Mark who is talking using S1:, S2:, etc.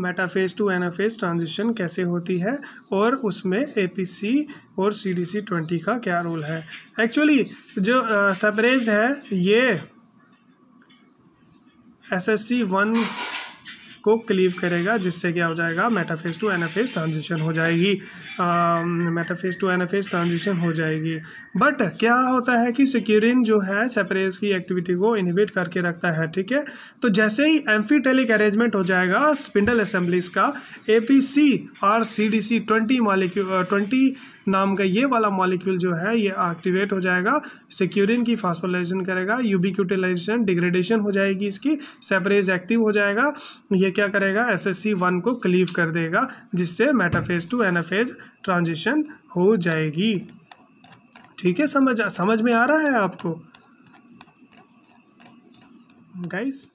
S1: metaphase two anaphase transition कैसे होती है और उसमें एपीसी और सीडीसी ट्वेंटी का क्या रोल है एक्चुअली जो सेपरेज है ये एसएससी वन को क्लीव करेगा जिससे क्या हो जाएगा मेटाफेज टू एनाफेज ट्रांजिशन हो जाएगी मेटाफेज टू एनाफेज ट्रांजिशन हो जाएगी बट क्या होता है कि सिक्यूरिन जो है सेपरेज की एक्टिविटी को इनहिबिट करके रखता है ठीक है तो जैसे ही एम्फीटेलिक अरेंजमेंट हो जाएगा स्पिंडल असेंबलीज का ए पी सी और C D C twenty twenty नाम का ये वाला मॉलिक्यूल जो है ये एक्टिवेट हो जाएगा सिक्यूरिन की फास्फोलाइजेशन करेगा यूबिक्यूटिलाइजेशन डिग्रेडेशन हो जाएगी इसकी सेपरेज एक्टिव हो जाएगा ये क्या करेगा एस एस सी वन को क्लीव कर देगा जिससे मेटाफेज टू एनाफेज ट्रांजिशन हो जाएगी ठीक है समझ समझ में आ रहा है आपको गाइस